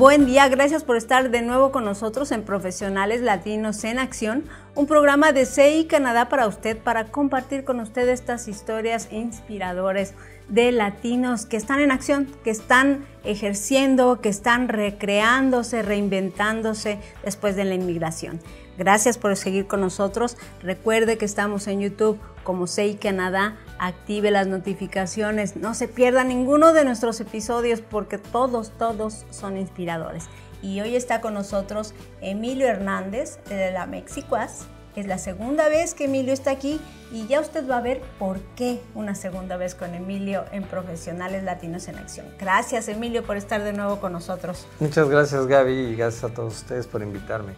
Buen día, gracias por estar de nuevo con nosotros en Profesionales Latinos en Acción, un programa de CI Canadá para usted, para compartir con usted estas historias inspiradoras de latinos que están en acción, que están ejerciendo, que están recreándose, reinventándose después de la inmigración. Gracias por seguir con nosotros. Recuerde que estamos en YouTube como Sei Canadá. Active las notificaciones. No se pierda ninguno de nuestros episodios porque todos, todos son inspiradores. Y hoy está con nosotros Emilio Hernández de la Mexiquas. Es la segunda vez que Emilio está aquí y ya usted va a ver por qué una segunda vez con Emilio en Profesionales Latinos en Acción. Gracias Emilio por estar de nuevo con nosotros. Muchas gracias Gaby y gracias a todos ustedes por invitarme.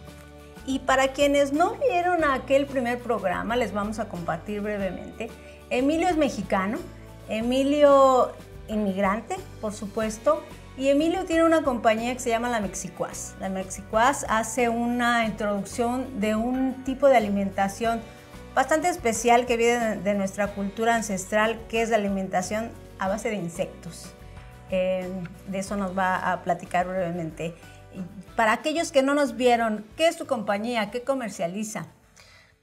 Y para quienes no vieron aquel primer programa, les vamos a compartir brevemente. Emilio es mexicano, Emilio inmigrante, por supuesto, y Emilio tiene una compañía que se llama La Mexicuaz. La Mexicuaz hace una introducción de un tipo de alimentación bastante especial que viene de nuestra cultura ancestral, que es la alimentación a base de insectos. Eh, de eso nos va a platicar brevemente para aquellos que no nos vieron, ¿qué es tu compañía? ¿Qué comercializa?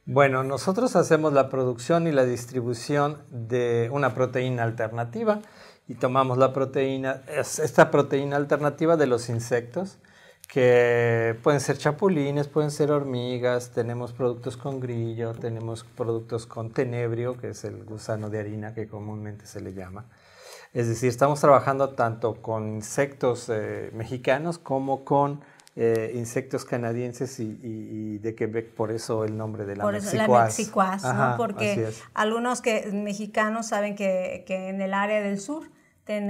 Bueno, nosotros hacemos la producción y la distribución de una proteína alternativa y tomamos la proteína, esta proteína alternativa de los insectos, que pueden ser chapulines, pueden ser hormigas, tenemos productos con grillo, tenemos productos con tenebrio, que es el gusano de harina que comúnmente se le llama, es decir, estamos trabajando tanto con insectos eh, mexicanos como con eh, insectos canadienses y, de Quebec, por eso el nombre de la por Eso, la porque algunos que, mexicanos saben que, en el área del sur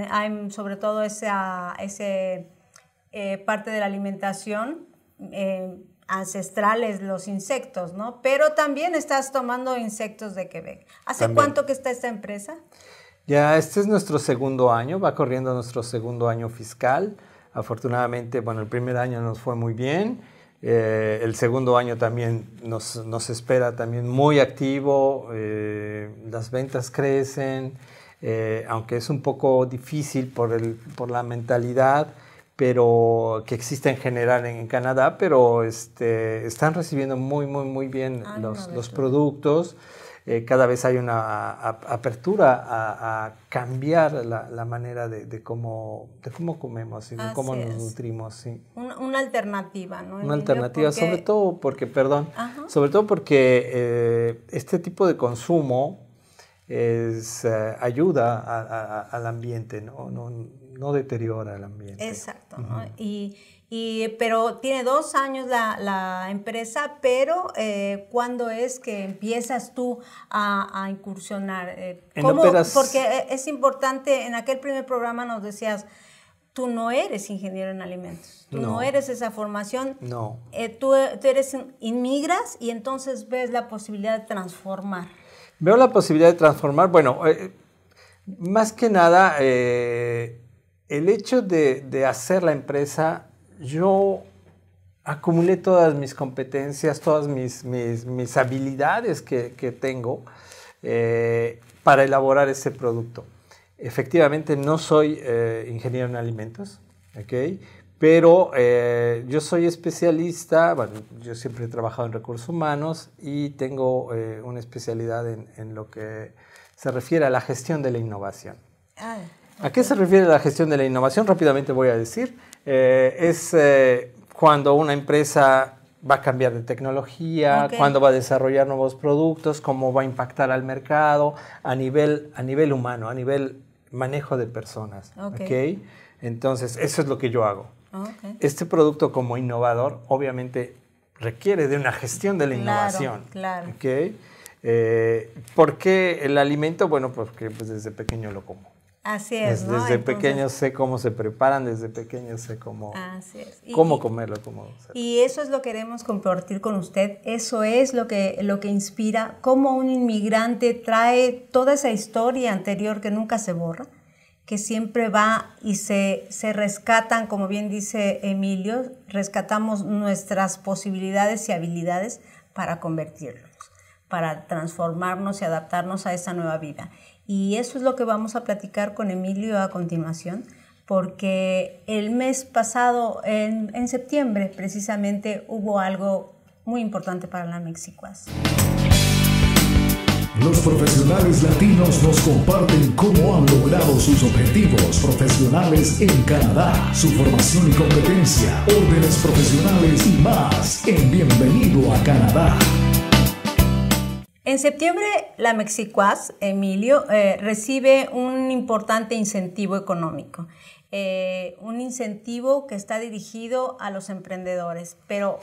hay sobre todo esa ese, ah, eh, parte de la alimentación ancestrales, los insectos, ¿no? Pero también estás tomando insectos de Quebec. ¿Hace cuánto que está esta empresa? Ya este es nuestro segundo año, va corriendo nuestro segundo año fiscal. Afortunadamente, bueno, el primer año nos fue muy bien. Eh, el segundo año también nos, espera también muy activo, eh, las ventas crecen, eh, aunque es un poco difícil por, la mentalidad pero que existe en general en, Canadá, pero este, están recibiendo muy, muy, muy bien los, los productos. Eh, cada vez hay una apertura a, cambiar la, manera de, cómo, cómo comemos y de cómo nos nutrimos. Sí. Una, alternativa, ¿no? Una alternativa, sobre todo porque, perdón, eh, sobre todo porque este tipo de consumo eh, ayuda al ambiente, ¿no? deteriora el ambiente. Exacto, Y, pero tiene dos años la, empresa, pero eh, ¿cuándo es que empiezas tú a, incursionar? Eh, ¿cómo? Porque eh, es importante, en aquel primer programa nos decías, tú no eres ingeniero en alimentos, tú no, eres esa formación, no. tú, eres, inmigras y entonces ves la posibilidad de transformar. Veo la posibilidad de transformar, bueno, más que nada, el hecho de hacer la empresa yo acumulé todas mis competencias, todas mis, mis, habilidades que, que tengo eh, para elaborar ese producto. Efectivamente, no soy eh, ingeniero en alimentos, Pero eh, yo soy especialista, bueno, yo siempre he trabajado en recursos humanos y tengo una especialidad en, en, lo que se refiere a la gestión de la innovación. Ah, ¿A qué se refiere la gestión de la innovación? Rápidamente voy a decir. Eh, es eh, cuando una empresa va a cambiar de tecnología, cuando va a desarrollar nuevos productos, cómo va a impactar al mercado a nivel, a nivel humano, a nivel manejo de personas. Entonces, eso es lo que yo hago. Ah, este producto como innovador, obviamente, requiere de una gestión de la innovación. Claro. Eh, ¿Por qué el alimento? Bueno, porque pues, desde pequeño lo como. Así es. Desde, desde pequeño sé cómo se preparan, desde pequeño sé cómo, cómo comerlo. y eso es lo que queremos compartir con usted, eso es lo que, lo que inspira, cómo un inmigrante trae toda esa historia anterior que nunca se borra, que siempre va y se, se rescatan, como bien dice Emilio, rescatamos nuestras posibilidades y habilidades para convertirlos para transformarnos y adaptarnos a esa nueva vida. Y eso es lo que vamos a platicar con Emilio a continuación, porque el mes pasado, en, septiembre precisamente, hubo algo muy importante para la Mexicuas. Los profesionales latinos nos comparten cómo han logrado sus objetivos profesionales en Canadá, su formación y competencia, órdenes profesionales y más en Bienvenido a Canadá. En septiembre, la Mexicuas, Emilio, eh, recibe un importante incentivo económico. Eh, un incentivo que está dirigido a los emprendedores, pero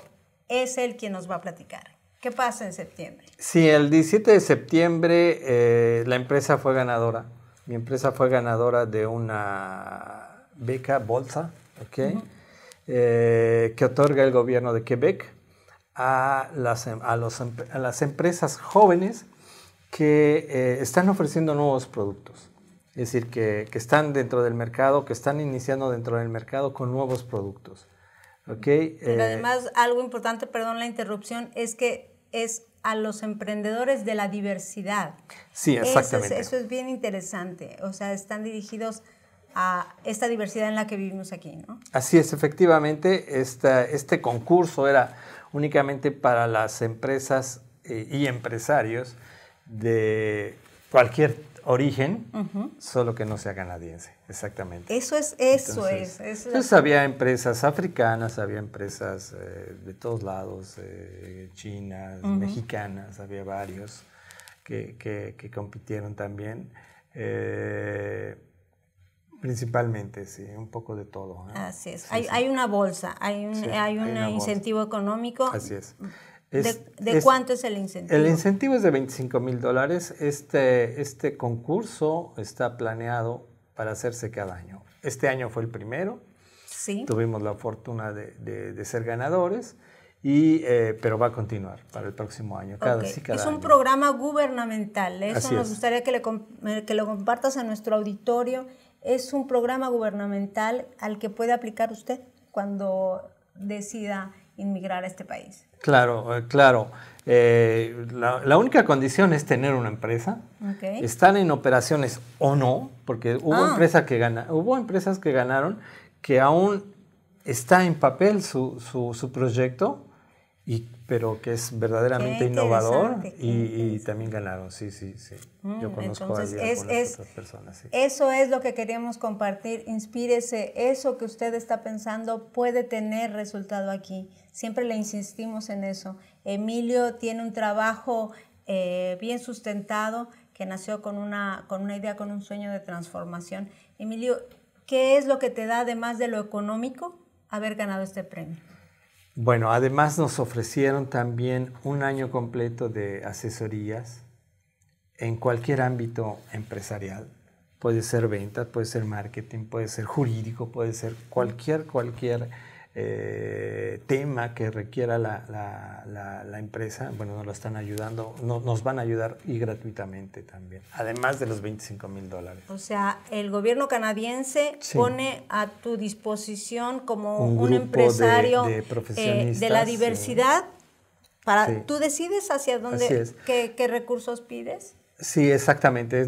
es él quien nos va a platicar. ¿Qué pasa en septiembre? Sí, el 17 de septiembre eh, la empresa fue ganadora. Mi empresa fue ganadora de una beca, bolsa, que otorga el gobierno de Quebec a las, em, a los, em, a las empresas jóvenes que eh, están ofreciendo nuevos productos. Es decir, que, que, están dentro del mercado, que están iniciando dentro del mercado con nuevos productos. ¿Okay? Pero eh, además, algo importante, perdón la interrupción, es que es a los emprendedores de la diversidad. Sí, exactamente. eso es bien interesante. O sea, están dirigidos a esta diversidad en la que vivimos aquí, ¿no? Así es, efectivamente, este concurso era únicamente para las empresas eh, y empresarios de cualquier origen, solo que no sea canadiense, exactamente. Eso es, eso es. entonces había empresas africanas, había empresas eh, de todos lados, eh, chinas, mexicanas, había varios que, compitieron también. Principalmente, sí, un poco de todo. ¿eh? Así es. hay, una bolsa, hay un, incentivo económico. Así es. Mm. ¿De, cuánto es el incentivo? El incentivo es de 25 mil dólares. Este, este concurso está planeado para hacerse cada año. Este año fue el primero. Sí. Tuvimos la fortuna de, ser ganadores. Eh, pero va a continuar para el próximo año. es un programa gubernamental. ¿eh? Eso nos gustaría que, que lo compartas a nuestro auditorio es un programa gubernamental al que puede aplicar usted cuando decida inmigrar a este país. Claro, eh, claro. Eh, la, única condición es tener una empresa, okay. estar en operaciones o no, porque hubo, ah. que gana, hubo empresas que ganaron que aún está en papel su, su, su proyecto, pero que es verdaderamente innovador y, también ganaron, sí, sí, sí. Mm, Yo conozco a es, otras personas. Eso es lo que queremos compartir, inspírese, eso que usted está pensando puede tener resultado aquí. Siempre le insistimos en eso. Emilio tiene un trabajo eh, bien sustentado que nació con una, con una idea, con un sueño de transformación. Emilio, ¿qué es lo que te da, además de lo económico, haber ganado este premio? Bueno, además nos ofrecieron también un año completo de asesorías en cualquier ámbito empresarial. Puede ser ventas, puede ser marketing, puede ser jurídico, puede ser cualquier, cualquier eh, tema que requiera la, la, empresa, bueno, nos lo están ayudando, no, nos van a ayudar y gratuitamente también, además de los 25 mil dólares. O sea, el gobierno canadiense pone a tu disposición como un, empresario de, eh, la diversidad. Para, ¿Tú decides hacia dónde, qué recursos pides? Sí, exactamente.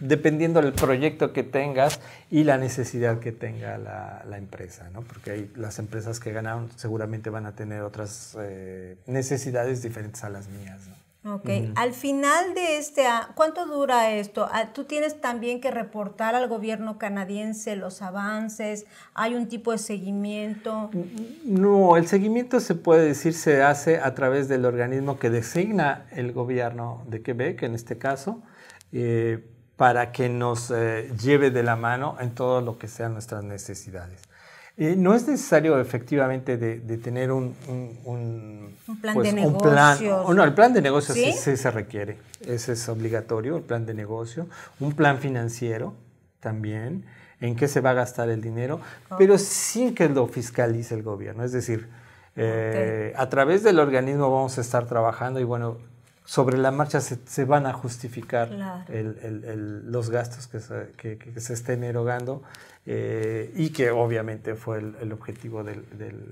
dependiendo del proyecto que tengas y la necesidad que tenga la, empresa, ¿no? Porque las empresas que ganaron seguramente van a tener otras eh, necesidades diferentes a las mías, ¿no? Ok, al final de este ¿cuánto dura esto? Ah, ¿Tú tienes también que reportar al gobierno canadiense los avances? ¿Hay un tipo de seguimiento? Mm, no, el seguimiento se puede decir se hace a través del organismo que designa el gobierno de Quebec, en este caso, eh, para que nos eh, lleve de la mano en todo lo que sean nuestras necesidades. Eh, no es necesario efectivamente de, tener un, plan pues, de negocios. Oh, no, el plan de negocios ¿Sí? se requiere, ese es obligatorio, el plan de negocio, un plan financiero también, en qué se va a gastar el dinero, oh. pero sin que lo fiscalice el gobierno, es decir, eh, a través del organismo vamos a estar trabajando y bueno, sobre la marcha se, van a justificar los gastos que se, estén erogando eh, y que obviamente fue el, objetivo del,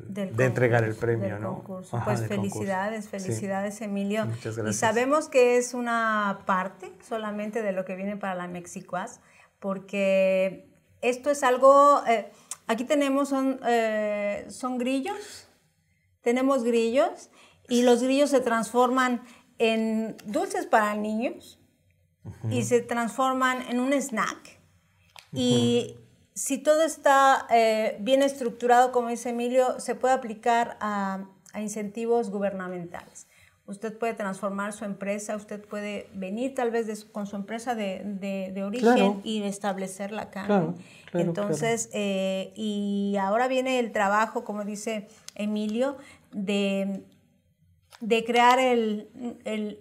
de entregar el premio. ¿no? pues felicidades, felicidades Emilio. Muchas gracias. Y sabemos que es una parte solamente de lo que viene para la Mexicuas, porque esto es algo, eh, aquí tenemos, son, eh, son grillos, tenemos grillos y los grillos se transforman en dulces para niños y se transforman en un snack. Y si todo está eh, bien estructurado, como dice Emilio, se puede aplicar a, incentivos gubernamentales. Usted puede transformar su empresa, usted puede venir tal vez con su empresa de, origen y establecerla acá. Claro, Entonces, eh, y ahora viene el trabajo, como dice Emilio, de de crear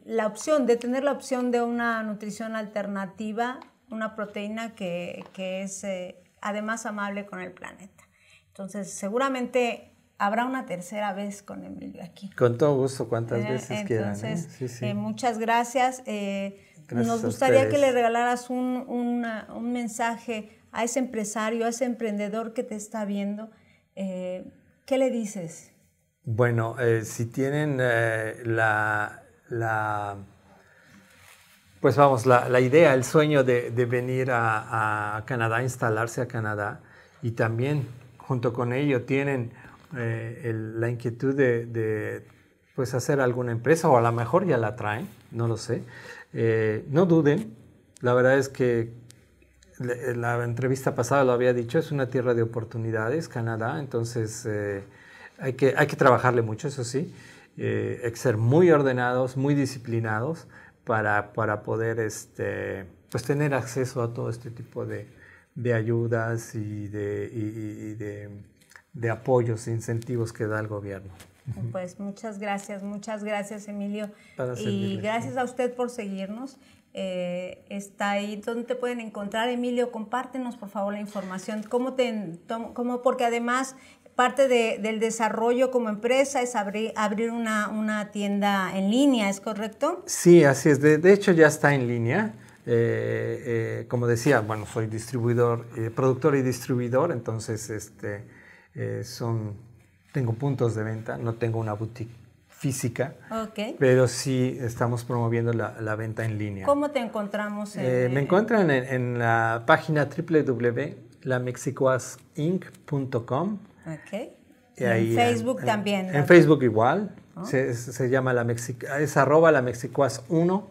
la opción, de tener la opción de una nutrición alternativa, una proteína que, es eh, además amable con el planeta. Entonces, seguramente habrá una tercera vez con Emilio aquí. Con todo gusto, cuantas eh, veces quieran. ¿eh? muchas gracias. Nos gustaría que le regalaras un, mensaje a ese empresario, a ese emprendedor que te está viendo. ¿Qué le dices? Bueno, eh, si tienen eh, la, pues vamos, la, idea, el sueño de, venir a, Canadá, instalarse a Canadá, y también junto con ello tienen eh, la inquietud de, pues hacer alguna empresa, o a lo mejor ya la traen, no lo sé, no duden, la verdad es que la entrevista pasada lo había dicho, es una tierra de oportunidades, Canadá, entonces hay que, hay que trabajarle mucho, eso sí. hay eh, que ser muy ordenados, muy disciplinados para, para poder este, pues, tener acceso a todo este tipo de, de ayudas y de, de, apoyos e incentivos que da el gobierno. Pues muchas gracias, muchas gracias Emilio. y gracias a usted por seguirnos. Eh, está ahí, ¿dónde te pueden encontrar Emilio? Compártenos por favor la información, ¿Cómo te, cómo, porque además parte del desarrollo como empresa es abrir, abrir una, tienda en línea, ¿es correcto? Sí, así es. De, hecho, ya está en línea. Eh, eh, como decía, bueno, soy distribuidor, eh, productor y distribuidor, entonces este, son, tengo puntos de venta, no tengo una boutique física, pero sí estamos promoviendo la, venta en línea. ¿Cómo te encontramos? me encuentran en la página www.lamexicoasinc.com Okay. en Facebook también. En, Facebook igual. Se, llama la Mexica, es arroba la Mexicuas 1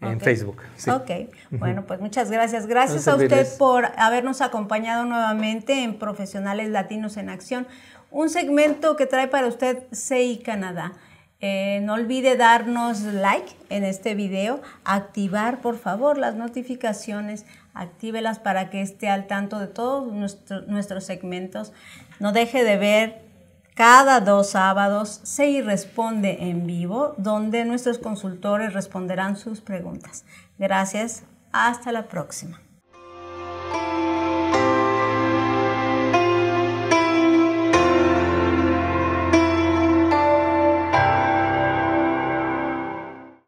en Facebook. Okay. Ok, bueno, pues muchas gracias. Gracias a usted por habernos acompañado nuevamente en Profesionales Latinos en Acción, un segmento que trae para usted CI Canadá. Eh, no olvide darnos like en este video, activar por favor las notificaciones, actívelas para que esté al tanto de todos nuestros segmentos. No deje de ver cada dos sábados se y responde en vivo, donde nuestros consultores responderán sus preguntas. Gracias, hasta la próxima.